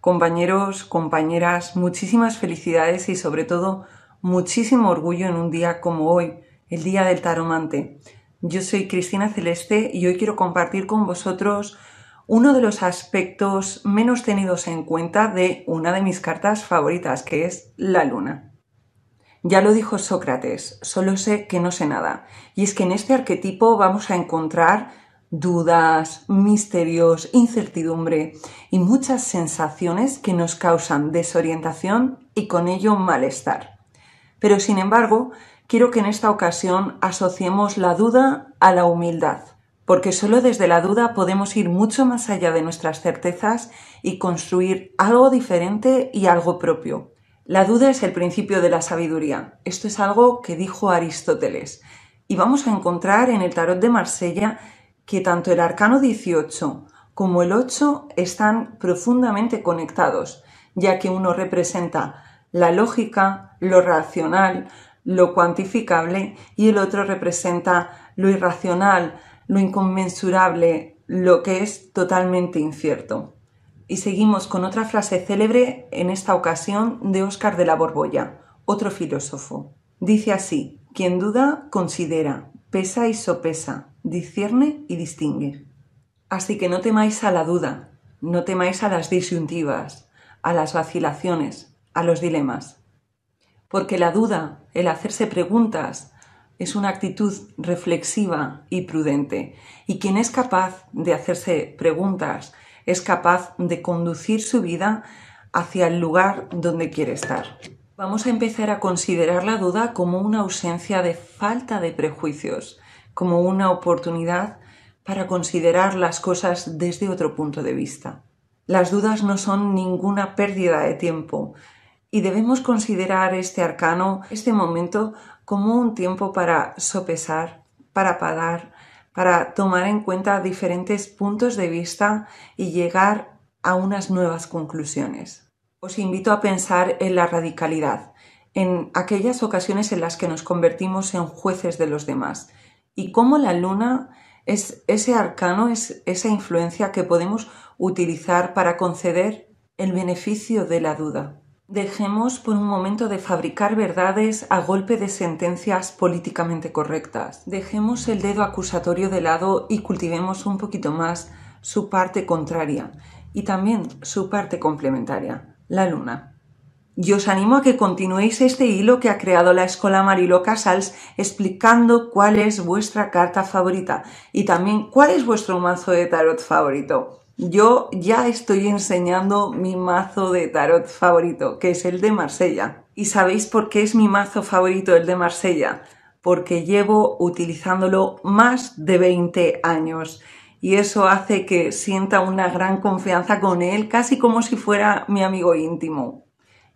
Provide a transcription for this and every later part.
Compañeros, compañeras, muchísimas felicidades y sobre todo muchísimo orgullo en un día como hoy, el Día del Taromante. Yo soy Cristina Celeste y hoy quiero compartir con vosotros uno de los aspectos menos tenidos en cuenta de una de mis cartas favoritas, que es la luna. Ya lo dijo Sócrates, solo sé que no sé nada. Y es que en este arquetipo vamos a encontrar dudas, misterios, incertidumbre y muchas sensaciones que nos causan desorientación y con ello malestar. Pero sin embargo, quiero que en esta ocasión asociemos la duda a la humildad, porque solo desde la duda podemos ir mucho más allá de nuestras certezas y construir algo diferente y algo propio. La duda es el principio de la sabiduría. Esto es algo que dijo Aristóteles. Y vamos a encontrar en el tarot de Marsella que tanto el arcano 18 como el 8 están profundamente conectados, ya que uno representa la lógica, lo racional, lo cuantificable y el otro representa lo irracional, lo inconmensurable, lo que es totalmente incierto. Y seguimos con otra frase célebre en esta ocasión de Óscar de la Borbolla, otro filósofo. Dice así, quien duda, considera, pesa y sopesa, discierne y distingue. Así que no temáis a la duda, no temáis a las disyuntivas, a las vacilaciones, a los dilemas. Porque la duda, el hacerse preguntas, es una actitud reflexiva y prudente. Y quien es capaz de hacerse preguntas es capaz de conducir su vida hacia el lugar donde quiere estar. Vamos a empezar a considerar la duda como una ausencia de falta de prejuicios como una oportunidad para considerar las cosas desde otro punto de vista. Las dudas no son ninguna pérdida de tiempo y debemos considerar este arcano, este momento, como un tiempo para sopesar, para padar, para tomar en cuenta diferentes puntos de vista y llegar a unas nuevas conclusiones. Os invito a pensar en la radicalidad, en aquellas ocasiones en las que nos convertimos en jueces de los demás, y cómo la luna es ese arcano, es esa influencia que podemos utilizar para conceder el beneficio de la duda. Dejemos por un momento de fabricar verdades a golpe de sentencias políticamente correctas. Dejemos el dedo acusatorio de lado y cultivemos un poquito más su parte contraria y también su parte complementaria, la luna y os animo a que continuéis este hilo que ha creado la Escuela Marilo Casals explicando cuál es vuestra carta favorita y también cuál es vuestro mazo de tarot favorito. Yo ya estoy enseñando mi mazo de tarot favorito, que es el de Marsella. ¿Y sabéis por qué es mi mazo favorito el de Marsella? Porque llevo utilizándolo más de 20 años y eso hace que sienta una gran confianza con él, casi como si fuera mi amigo íntimo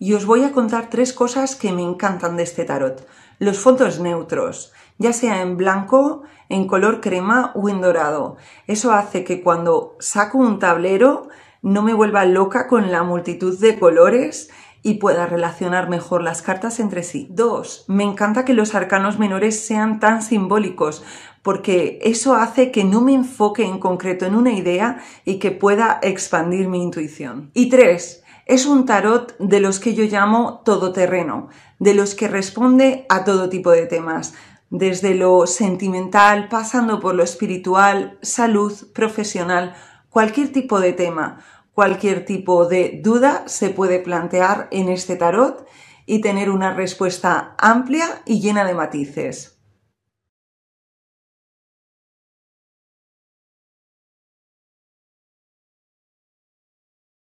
y os voy a contar tres cosas que me encantan de este tarot. Los fondos neutros, ya sea en blanco, en color crema o en dorado. Eso hace que cuando saco un tablero no me vuelva loca con la multitud de colores y pueda relacionar mejor las cartas entre sí. Dos, Me encanta que los arcanos menores sean tan simbólicos porque eso hace que no me enfoque en concreto en una idea y que pueda expandir mi intuición. Y tres... Es un tarot de los que yo llamo todoterreno, de los que responde a todo tipo de temas, desde lo sentimental, pasando por lo espiritual, salud, profesional, cualquier tipo de tema, cualquier tipo de duda se puede plantear en este tarot y tener una respuesta amplia y llena de matices.